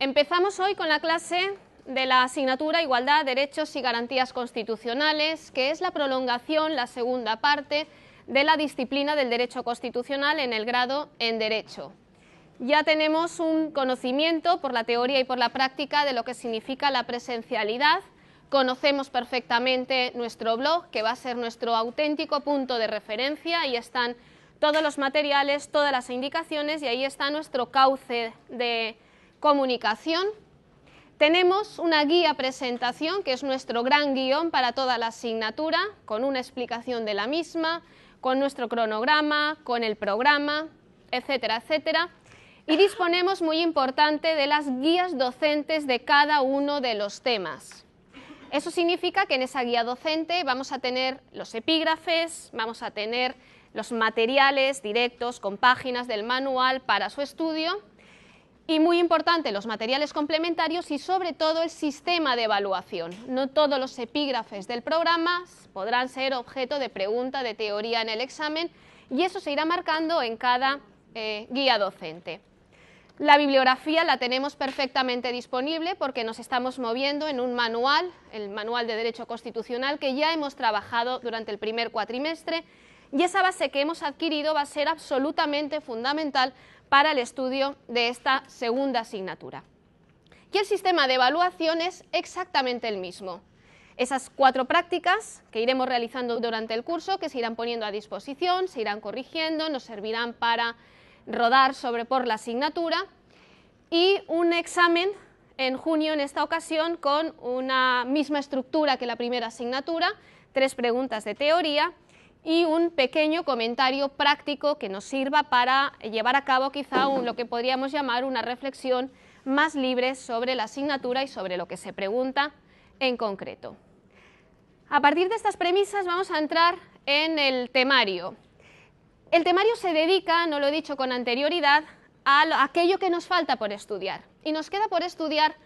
Empezamos hoy con la clase de la asignatura Igualdad, Derechos y Garantías Constitucionales, que es la prolongación, la segunda parte, de la disciplina del Derecho Constitucional en el grado en Derecho ya tenemos un conocimiento por la teoría y por la práctica de lo que significa la presencialidad. Conocemos perfectamente nuestro blog, que va a ser nuestro auténtico punto de referencia. Ahí están todos los materiales, todas las indicaciones y ahí está nuestro cauce de comunicación. Tenemos una guía presentación, que es nuestro gran guión para toda la asignatura, con una explicación de la misma, con nuestro cronograma, con el programa, etcétera, etcétera y disponemos, muy importante, de las guías docentes de cada uno de los temas. Eso significa que en esa guía docente vamos a tener los epígrafes, vamos a tener los materiales directos con páginas del manual para su estudio y muy importante, los materiales complementarios y sobre todo el sistema de evaluación. No todos los epígrafes del programa podrán ser objeto de pregunta de teoría en el examen y eso se irá marcando en cada eh, guía docente. La bibliografía la tenemos perfectamente disponible porque nos estamos moviendo en un manual, el Manual de Derecho Constitucional, que ya hemos trabajado durante el primer cuatrimestre y esa base que hemos adquirido va a ser absolutamente fundamental para el estudio de esta segunda asignatura. Y el sistema de evaluación es exactamente el mismo. Esas cuatro prácticas que iremos realizando durante el curso, que se irán poniendo a disposición, se irán corrigiendo, nos servirán para rodar sobre por la asignatura y un examen en junio en esta ocasión con una misma estructura que la primera asignatura, tres preguntas de teoría y un pequeño comentario práctico que nos sirva para llevar a cabo quizá lo que podríamos llamar una reflexión más libre sobre la asignatura y sobre lo que se pregunta en concreto. A partir de estas premisas vamos a entrar en el temario. El temario se dedica, no lo he dicho con anterioridad, a, aquello que nos falta por estudiar. Y nos queda por estudiar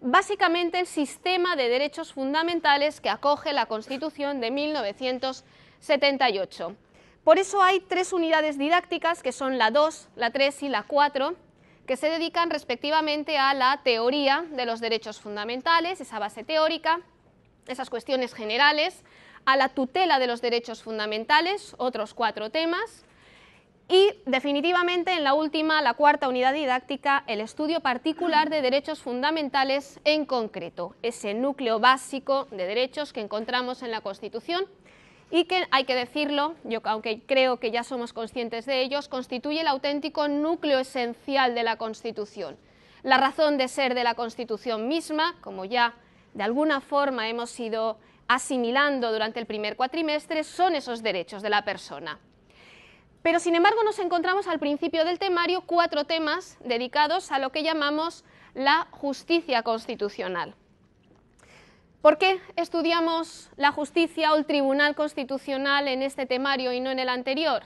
básicamente el sistema de derechos fundamentales que acoge la Constitución de 1978. Por eso hay tres unidades didácticas, que son la 2, la 3 y la 4, que se dedican respectivamente a la teoría de los derechos fundamentales, esa base teórica, esas cuestiones generales, a la tutela de los derechos fundamentales, otros cuatro temas, y definitivamente en la última, la cuarta unidad didáctica, el estudio particular de derechos fundamentales en concreto, ese núcleo básico de derechos que encontramos en la Constitución y que, hay que decirlo, yo aunque creo que ya somos conscientes de ellos, constituye el auténtico núcleo esencial de la Constitución. La razón de ser de la Constitución misma, como ya de alguna forma hemos sido, asimilando durante el primer cuatrimestre son esos derechos de la persona. Pero sin embargo nos encontramos al principio del temario cuatro temas dedicados a lo que llamamos la justicia constitucional. ¿Por qué estudiamos la justicia o el Tribunal Constitucional en este temario y no en el anterior?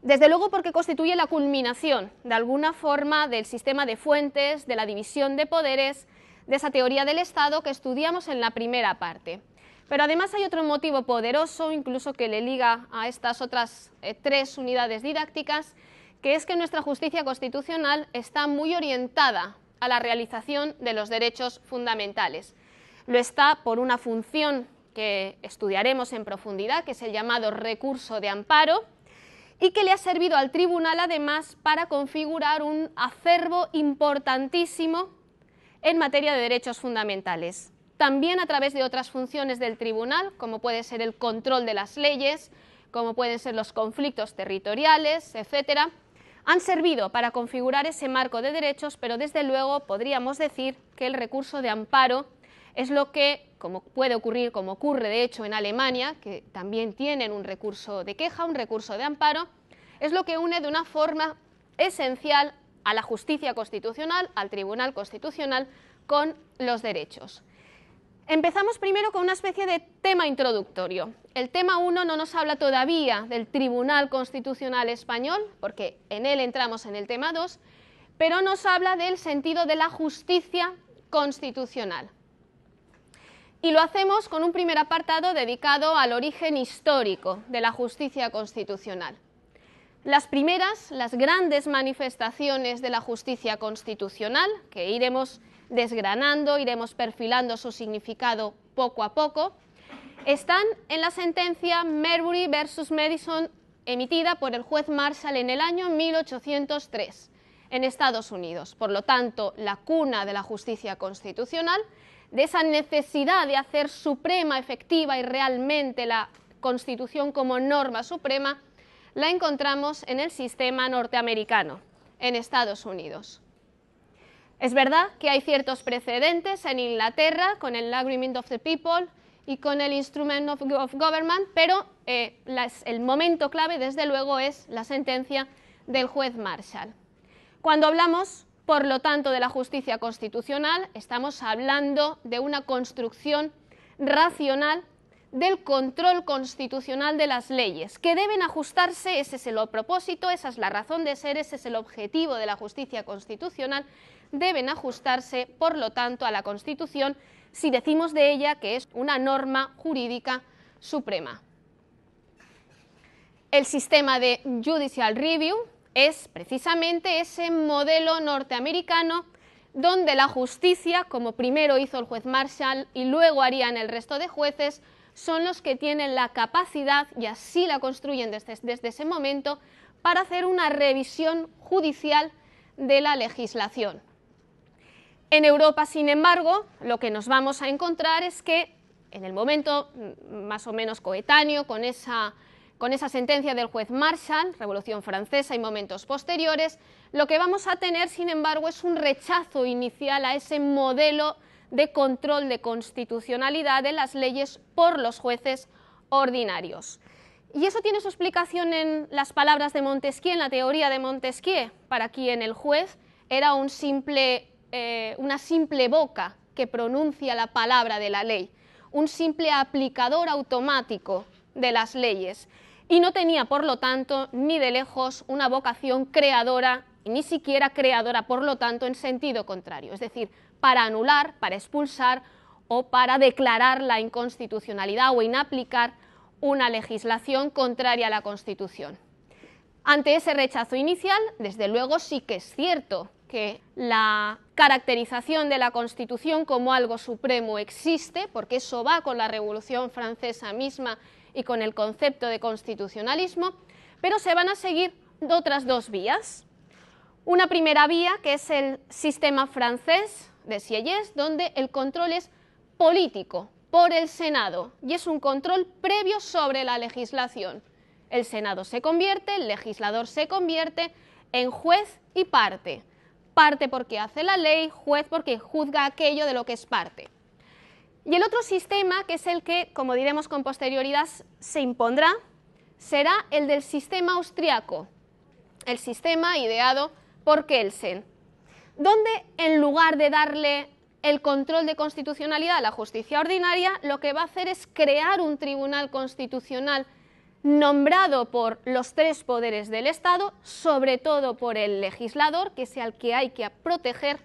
Desde luego porque constituye la culminación, de alguna forma, del sistema de fuentes, de la división de poderes, de esa teoría del Estado que estudiamos en la primera parte. Pero además hay otro motivo poderoso, incluso que le liga a estas otras eh, tres unidades didácticas, que es que nuestra justicia constitucional está muy orientada a la realización de los derechos fundamentales. Lo está por una función que estudiaremos en profundidad, que es el llamado recurso de amparo, y que le ha servido al tribunal además para configurar un acervo importantísimo en materia de derechos fundamentales también a través de otras funciones del tribunal, como puede ser el control de las leyes, como pueden ser los conflictos territoriales, etcétera, han servido para configurar ese marco de derechos, pero desde luego podríamos decir que el recurso de amparo es lo que, como puede ocurrir, como ocurre de hecho en Alemania, que también tienen un recurso de queja, un recurso de amparo, es lo que une de una forma esencial a la justicia constitucional, al Tribunal Constitucional, con los derechos. Empezamos primero con una especie de tema introductorio. El tema 1 no nos habla todavía del Tribunal Constitucional Español, porque en él entramos en el tema 2, pero nos habla del sentido de la justicia constitucional. Y lo hacemos con un primer apartado dedicado al origen histórico de la justicia constitucional. Las primeras, las grandes manifestaciones de la justicia constitucional, que iremos desgranando, iremos perfilando su significado poco a poco, están en la sentencia Merbury versus Madison emitida por el juez Marshall en el año 1803 en Estados Unidos, por lo tanto la cuna de la justicia constitucional, de esa necesidad de hacer suprema, efectiva y realmente la Constitución como norma suprema, la encontramos en el sistema norteamericano, en Estados Unidos. Es verdad que hay ciertos precedentes en Inglaterra con el Agreement of the People y con el Instrument of, Government, pero eh, el momento clave, desde luego, es la sentencia del juez Marshall. Cuando hablamos, por lo tanto, de la justicia constitucional, estamos hablando de una construcción racional del control constitucional de las leyes, que deben ajustarse, ese es el propósito, esa es la razón de ser, ese es el objetivo de la justicia constitucional, deben ajustarse, por lo tanto, a la Constitución si decimos de ella que es una norma jurídica suprema. El sistema de Judicial Review es precisamente ese modelo norteamericano donde la justicia, como primero hizo el juez Marshall y luego harían el resto de jueces, son los que tienen la capacidad, y así la construyen desde, ese momento, para hacer una revisión judicial de la legislación. En Europa, sin embargo, lo que nos vamos a encontrar es que en el momento mm, más o menos coetáneo con esa, sentencia del juez Marshall, Revolución Francesa y momentos posteriores, lo que vamos a tener, sin embargo, es un rechazo inicial a ese modelo de control de constitucionalidad de las leyes por los jueces ordinarios. Y eso tiene su explicación en las palabras de Montesquieu, en la teoría de Montesquieu, para quien el juez era un simple eh, una simple boca que pronuncia la palabra de la ley, un simple aplicador automático de las leyes, y no tenía, por lo tanto, ni de lejos una vocación creadora, ni siquiera creadora, por lo tanto, en sentido contrario, es decir, para anular, para expulsar o para declarar la inconstitucionalidad o inaplicar una legislación contraria a la Constitución. Ante ese rechazo inicial, desde luego sí que es cierto que la caracterización de la Constitución como algo supremo existe, porque eso va con la Revolución Francesa misma y con el concepto de constitucionalismo, pero se van a seguir otras dos vías. Una primera vía, que es el sistema francés de Sieyès, donde el control es político por el Senado y es un control previo sobre la legislación. El Senado se convierte, el legislador se convierte en juez y parte parte porque hace la ley, juez porque juzga aquello de lo que es parte. Y el otro sistema, que es el que, como diremos con posterioridad, se impondrá, será el del sistema austriaco, el sistema ideado por Kelsen, donde en lugar de darle el control de constitucionalidad a la justicia ordinaria, lo que va a hacer es crear un tribunal constitucional nombrado por los tres poderes del Estado, sobre todo por el legislador, que es el que hay que proteger,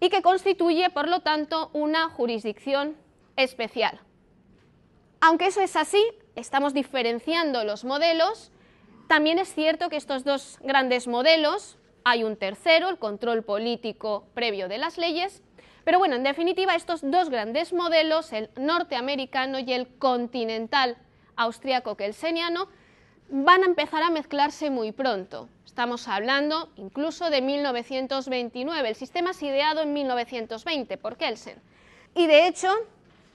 y que constituye, por lo tanto, una jurisdicción especial. Aunque eso es así, estamos diferenciando los modelos, también es cierto que estos dos grandes modelos, hay un tercero, el control político previo de las leyes, pero bueno, en definitiva, estos dos grandes modelos, el norteamericano y el continental, austriaco-kelseniano van a empezar a mezclarse muy pronto. Estamos hablando incluso de 1929. El sistema es ideado en 1920 por Kelsen. Y de hecho,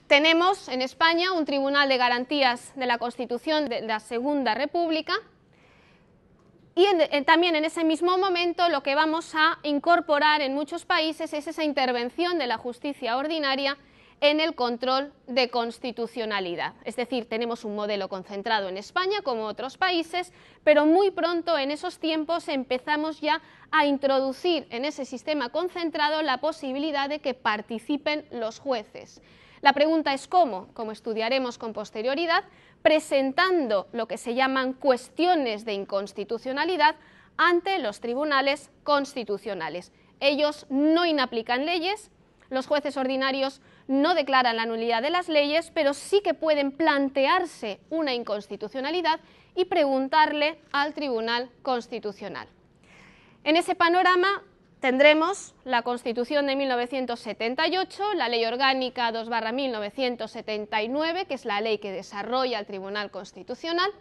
tenemos en España un Tribunal de Garantías de la Constitución de la Segunda República. Y eh, también en ese mismo momento lo que vamos a incorporar en muchos países es esa intervención de la justicia ordinaria en el control de constitucionalidad. Es decir, tenemos un modelo concentrado en España como otros países, pero muy pronto en esos tiempos empezamos ya a introducir en ese sistema concentrado la posibilidad de que participen los jueces. La pregunta es cómo, como estudiaremos con posterioridad, presentando lo que se llaman cuestiones de inconstitucionalidad ante los tribunales constitucionales. Ellos no inaplican leyes, los jueces ordinarios no declaran la nulidad de las leyes, pero sí que pueden plantearse una inconstitucionalidad y preguntarle al Tribunal Constitucional. En ese panorama tendremos la Constitución de 1978, la Ley Orgánica 2-1979, que es la ley que desarrolla el Tribunal Constitucional,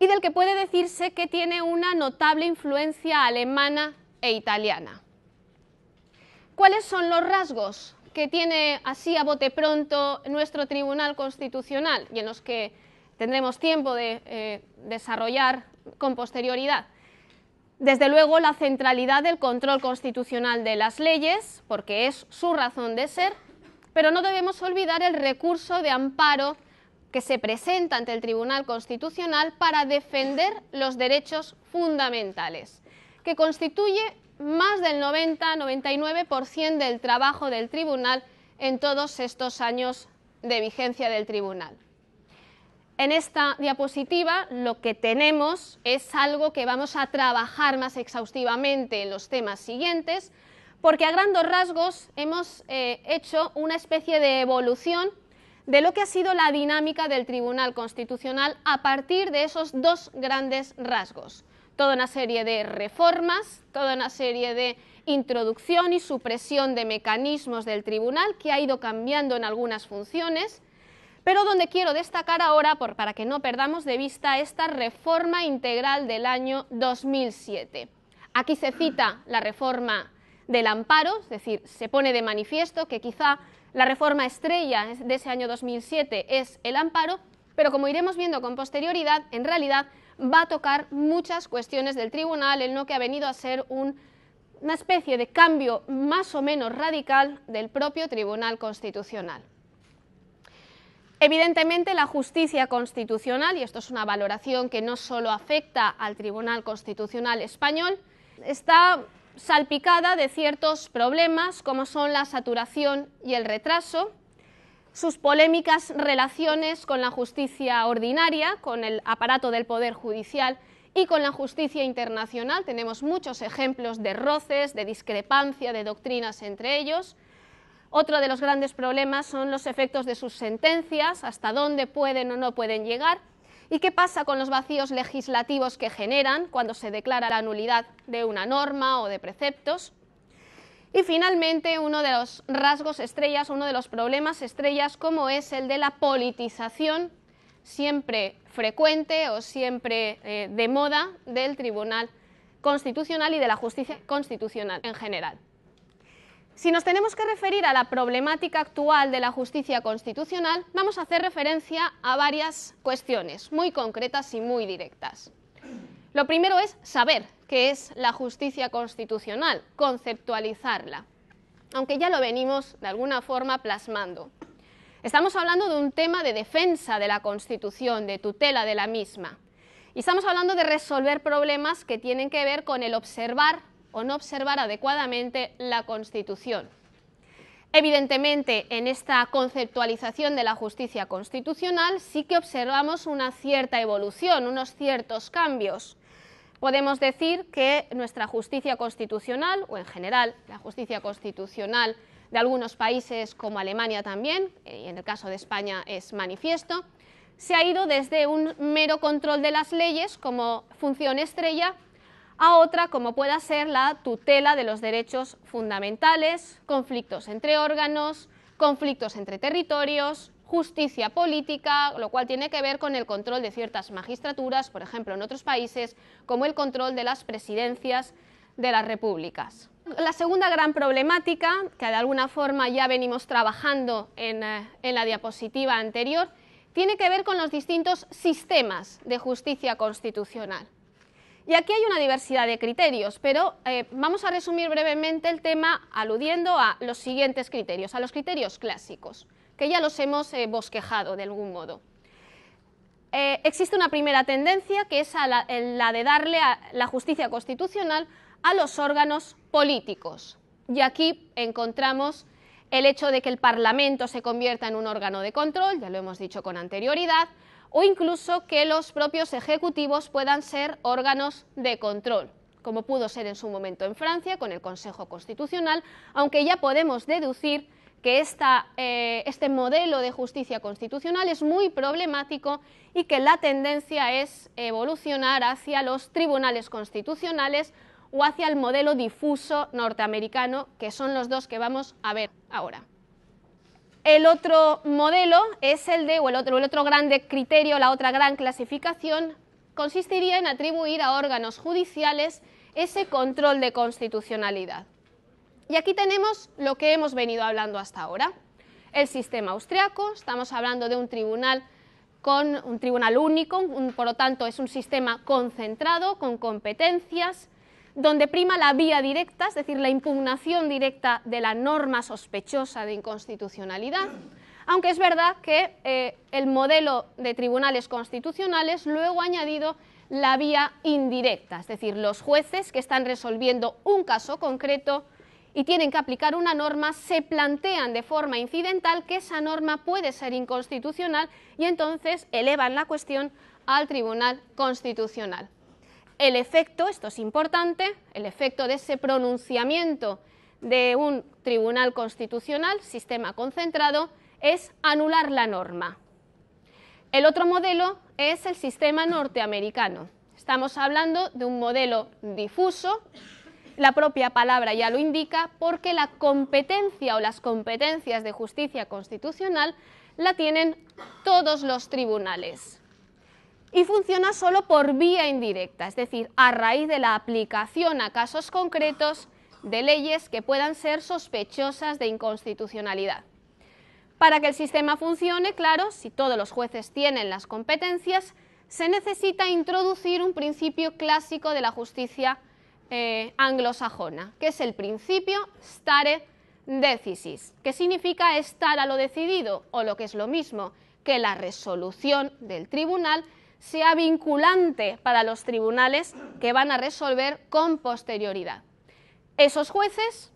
y del que puede decirse que tiene una notable influencia alemana e italiana. ¿Cuáles son los rasgos que tiene así a bote pronto nuestro Tribunal Constitucional y en los que tendremos tiempo de eh, desarrollar con posterioridad. Desde luego, la centralidad del control constitucional de las leyes, porque es su razón de ser, pero no debemos olvidar el recurso de amparo que se presenta ante el Tribunal Constitucional para defender los derechos fundamentales, que constituye más del 90-99% del trabajo del tribunal en todos estos años de vigencia del tribunal. En esta diapositiva lo que tenemos es algo que vamos a trabajar más exhaustivamente en los temas siguientes, porque a grandes rasgos hemos eh, hecho una especie de evolución de lo que ha sido la dinámica del Tribunal Constitucional a partir de esos dos grandes rasgos toda una serie de reformas, toda una serie de introducción y supresión de mecanismos del tribunal que ha ido cambiando en algunas funciones, pero donde quiero destacar ahora, para que no perdamos de vista, esta reforma integral del año 2007. Aquí se cita la reforma del amparo, es decir, se pone de manifiesto que quizá la reforma estrella de ese año 2007 es el amparo, pero como iremos viendo con posterioridad, en realidad va a tocar muchas cuestiones del tribunal en lo que ha venido a ser una especie de cambio más o menos radical del propio Tribunal Constitucional. Evidentemente, la justicia constitucional, y esto es una valoración que no solo afecta al Tribunal Constitucional español, está salpicada de ciertos problemas como son la saturación y el retraso, sus polémicas relaciones con la justicia ordinaria, con el aparato del Poder Judicial y con la justicia internacional. Tenemos muchos ejemplos de roces, de discrepancia, de doctrinas entre ellos. Otro de los grandes problemas son los efectos de sus sentencias, hasta dónde pueden o no pueden llegar. ¿Y qué pasa con los vacíos legislativos que generan cuando se declara la nulidad de una norma o de preceptos? Y finalmente, uno de los rasgos estrellas, uno de los problemas estrellas, como es el de la politización siempre frecuente o siempre eh, de moda del Tribunal Constitucional y de la justicia constitucional en general. Si nos tenemos que referir a la problemática actual de la justicia constitucional, vamos a hacer referencia a varias cuestiones muy concretas y muy directas. Lo primero es saber qué es la justicia constitucional, conceptualizarla, aunque ya lo venimos de alguna forma plasmando. Estamos hablando de un tema de defensa de la Constitución, de tutela de la misma. Y estamos hablando de resolver problemas que tienen que ver con el observar o no observar adecuadamente la Constitución. Evidentemente, en esta conceptualización de la justicia constitucional sí que observamos una cierta evolución, unos ciertos cambios podemos decir que nuestra justicia constitucional, o en general la justicia constitucional de algunos países como Alemania también, eh, y en el caso de España es manifiesto, se ha ido desde un mero control de las leyes como función estrella a otra como pueda ser la tutela de los derechos fundamentales, conflictos entre órganos, conflictos entre territorios, justicia política, lo cual tiene que ver con el control de ciertas magistraturas, por ejemplo, en otros países, como el control de las presidencias de las repúblicas. La segunda gran problemática, que de alguna forma ya venimos trabajando en, eh, la diapositiva anterior, tiene que ver con los distintos sistemas de justicia constitucional. Y aquí hay una diversidad de criterios, pero eh, vamos a resumir brevemente el tema aludiendo a los siguientes criterios, a los criterios clásicos que ya los hemos eh, bosquejado de algún modo. Eh, existe una primera tendencia que es la, de darle a la justicia constitucional a los órganos políticos. Y aquí encontramos el hecho de que el Parlamento se convierta en un órgano de control, ya lo hemos dicho con anterioridad, o incluso que los propios ejecutivos puedan ser órganos de control, como pudo ser en su momento en Francia con el Consejo Constitucional, aunque ya podemos deducir que eh, este modelo de justicia constitucional es muy problemático y que la tendencia es evolucionar hacia los tribunales constitucionales o hacia el modelo difuso norteamericano, que son los dos que vamos a ver ahora. El otro modelo es el de, o el otro, el otro grande criterio, la otra gran clasificación, consistiría en atribuir a órganos judiciales ese control de constitucionalidad. Y aquí tenemos lo que hemos venido hablando hasta ahora. El sistema austriaco, estamos hablando de un tribunal con un tribunal único, por lo tanto es un sistema concentrado, con competencias, donde prima la vía directa, es decir, la impugnación directa de la norma sospechosa de inconstitucionalidad, aunque es verdad que eh, el modelo de tribunales constitucionales luego ha añadido la vía indirecta, es decir, los jueces que están resolviendo un caso concreto y tienen que aplicar una norma, se plantean de forma incidental que esa norma puede ser inconstitucional y entonces elevan la cuestión al Tribunal Constitucional. El efecto, esto es importante, el efecto de ese pronunciamiento de un Tribunal Constitucional, sistema concentrado, es anular la norma. El otro modelo es el sistema norteamericano. Estamos hablando de un modelo difuso, la propia palabra ya lo indica, porque la competencia o las competencias de justicia constitucional la tienen todos los tribunales. Y funciona solo por vía indirecta, es decir, a raíz de la aplicación a casos concretos de leyes que puedan ser sospechosas de inconstitucionalidad. Para que el sistema funcione, claro, si todos los jueces tienen las competencias, se necesita introducir un principio clásico de la justicia eh, anglosajona, que es el principio stare decisis, que significa estar a lo decidido, o lo que es lo mismo, que la resolución del tribunal sea vinculante para los tribunales que van a resolver con posterioridad. Esos jueces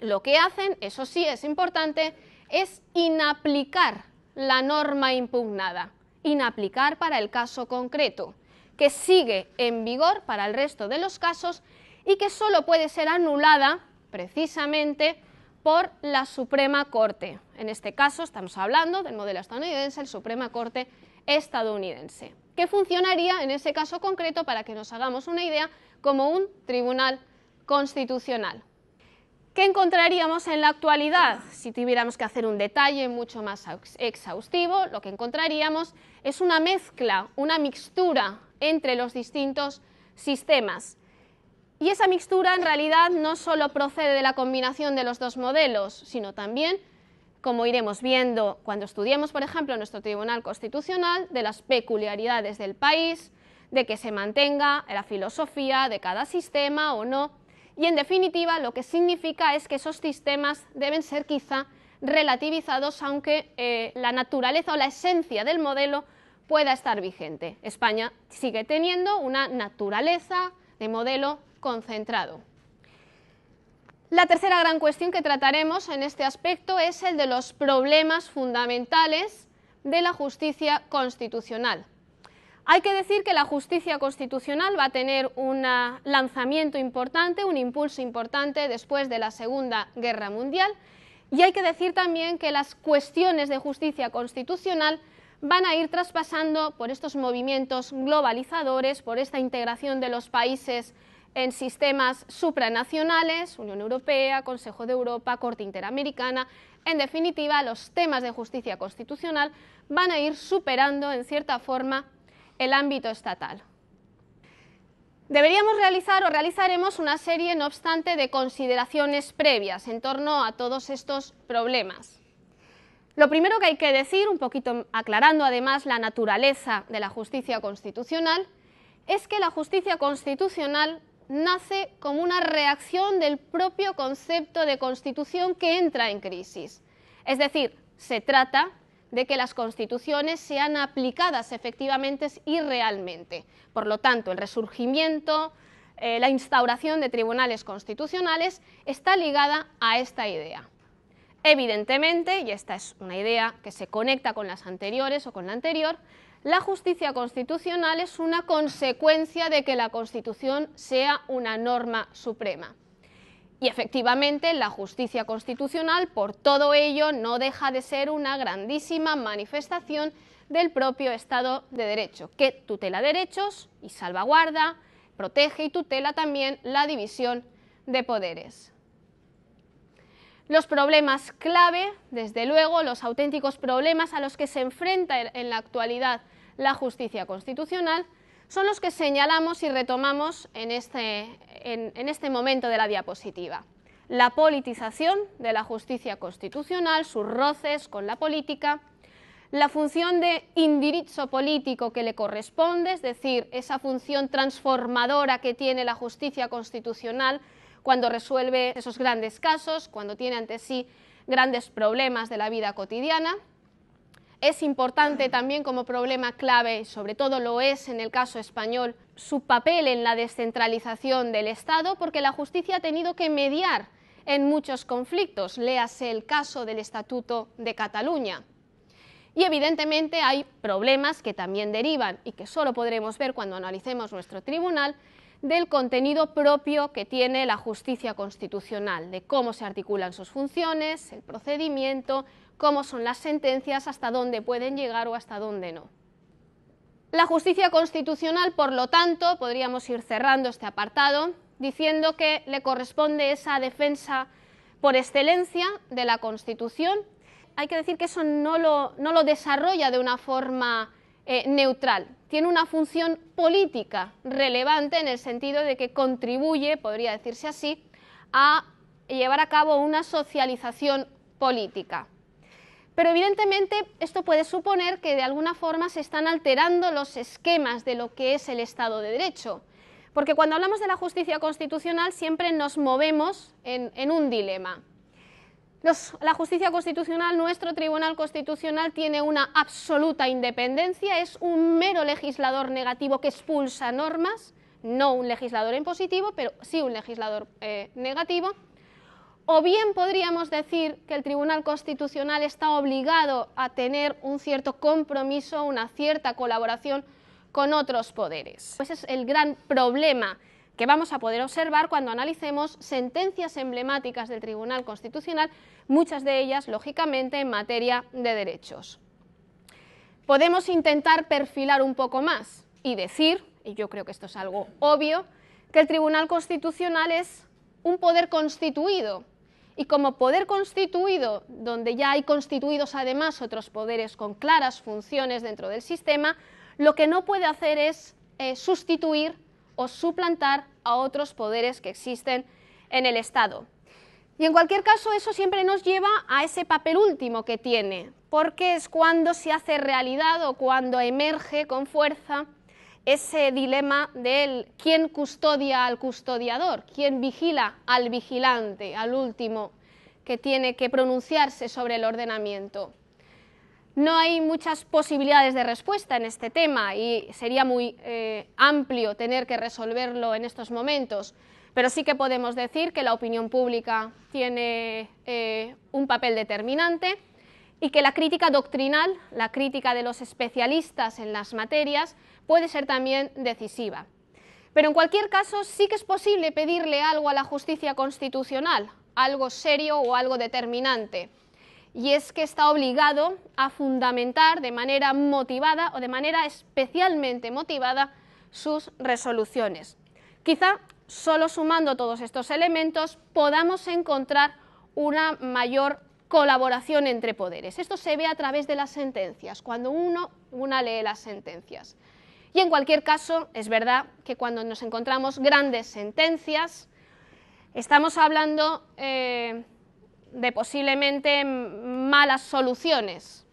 lo que hacen, eso sí es importante, es inaplicar la norma impugnada, inaplicar para el caso concreto, que sigue en vigor para el resto de los casos y que solo puede ser anulada precisamente por la Suprema Corte. En este caso estamos hablando del modelo estadounidense, el Suprema Corte estadounidense, que funcionaría en ese caso concreto, para que nos hagamos una idea, como un tribunal constitucional. ¿Qué encontraríamos en la actualidad? Si tuviéramos que hacer un detalle mucho más exhaustivo, lo que encontraríamos es una mezcla, una mixtura entre los distintos sistemas. Y esa mixtura en realidad no solo procede de la combinación de los dos modelos, sino también, como iremos viendo cuando estudiemos, por ejemplo, nuestro Tribunal Constitucional, de las peculiaridades del país, de que se mantenga la filosofía de cada sistema o no. Y en definitiva, lo que significa es que esos sistemas deben ser quizá relativizados, aunque eh, la naturaleza o la esencia del modelo pueda estar vigente. España sigue teniendo una naturaleza de modelo concentrado. La tercera gran cuestión que trataremos en este aspecto es el de los problemas fundamentales de la justicia constitucional. Hay que decir que la justicia constitucional va a tener un lanzamiento importante, un impulso importante después de la Segunda Guerra Mundial y hay que decir también que las cuestiones de justicia constitucional van a ir traspasando por estos movimientos globalizadores, por esta integración de los países en sistemas supranacionales, Unión Europea, Consejo de Europa, Corte Interamericana. En definitiva, los temas de justicia constitucional van a ir superando, en cierta forma, el ámbito estatal. Deberíamos realizar o realizaremos una serie, no obstante, de consideraciones previas en torno a todos estos problemas. Lo primero que hay que decir, un poquito aclarando además la naturaleza de la justicia constitucional, es que la justicia constitucional nace como una reacción del propio concepto de constitución que entra en crisis. Es decir, se trata de que las constituciones sean aplicadas efectivamente y realmente. Por lo tanto, el resurgimiento, eh, la instauración de tribunales constitucionales está ligada a esta idea. Evidentemente, y esta es una idea que se conecta con las anteriores o con la anterior, la justicia constitucional es una consecuencia de que la Constitución sea una norma suprema. Y efectivamente, la justicia constitucional, por todo ello, no deja de ser una grandísima manifestación del propio Estado de Derecho, que tutela derechos y salvaguarda, protege y tutela también la división de poderes. Los problemas clave, desde luego, los auténticos problemas a los que se enfrenta en la actualidad la justicia constitucional, son los que señalamos y retomamos este, en este, momento de la diapositiva. La politización de la justicia constitucional, sus roces con la política, la función de indirizzo político que le corresponde, es decir, esa función transformadora que tiene la justicia constitucional cuando resuelve esos grandes casos, cuando tiene ante sí grandes problemas de la vida cotidiana. Es importante también como problema clave, sobre todo lo es en el caso español, su papel en la descentralización del Estado, porque la justicia ha tenido que mediar en muchos conflictos, léase el caso del Estatuto de Cataluña. Y evidentemente hay problemas que también derivan y que solo podremos ver cuando analicemos nuestro tribunal del contenido propio que tiene la justicia constitucional, de cómo se articulan sus funciones, el procedimiento, cómo son las sentencias, hasta dónde pueden llegar o hasta dónde no. La justicia constitucional, por lo tanto, podríamos ir cerrando este apartado diciendo que le corresponde esa defensa por excelencia de la Constitución. Hay que decir que eso no lo, desarrolla de una forma eh, neutral, tiene una función política relevante en el sentido de que contribuye, podría decirse así, a llevar a cabo una socialización política. Pero evidentemente esto puede suponer que de alguna forma se están alterando los esquemas de lo que es el Estado de Derecho. Porque cuando hablamos de la justicia constitucional siempre nos movemos en, en un dilema la justicia constitucional, nuestro Tribunal Constitucional tiene una absoluta independencia, es un mero legislador negativo que expulsa normas, no un legislador en positivo, pero sí un legislador eh, negativo. O bien podríamos decir que el Tribunal Constitucional está obligado a tener un cierto compromiso, una cierta colaboración con otros poderes. Ese es el gran problema que vamos a poder observar cuando analicemos sentencias emblemáticas del Tribunal Constitucional, muchas de ellas, lógicamente, en materia de derechos. Podemos intentar perfilar un poco más y decir, y yo creo que esto es algo obvio, que el Tribunal Constitucional es un poder constituido, y como poder constituido, donde ya hay constituidos además otros poderes con claras funciones dentro del sistema, lo que no puede hacer es eh, sustituir o suplantar a otros poderes que existen en el Estado. Y en cualquier caso, eso siempre nos lleva a ese papel último que tiene, porque es cuando se hace realidad o cuando emerge con fuerza ese dilema del quién custodia al custodiador, quién vigila al vigilante, al último que tiene que pronunciarse sobre el ordenamiento no hay muchas posibilidades de respuesta en este tema y sería muy eh, amplio tener que resolverlo en estos momentos, pero sí que podemos decir que la opinión pública tiene eh, un papel determinante y que la crítica doctrinal, la crítica de los especialistas en las materias, puede ser también decisiva. Pero en cualquier caso sí que es posible pedirle algo a la justicia constitucional, algo serio o algo determinante y es que está obligado a fundamentar de manera motivada o de manera especialmente motivada sus resoluciones. Quizá solo sumando todos estos elementos podamos encontrar una mayor colaboración entre poderes. Esto se ve a través de las sentencias, cuando uno una lee las sentencias. Y en cualquier caso, es verdad que cuando nos encontramos grandes sentencias, estamos hablando eh, de posiblemente malas soluciones.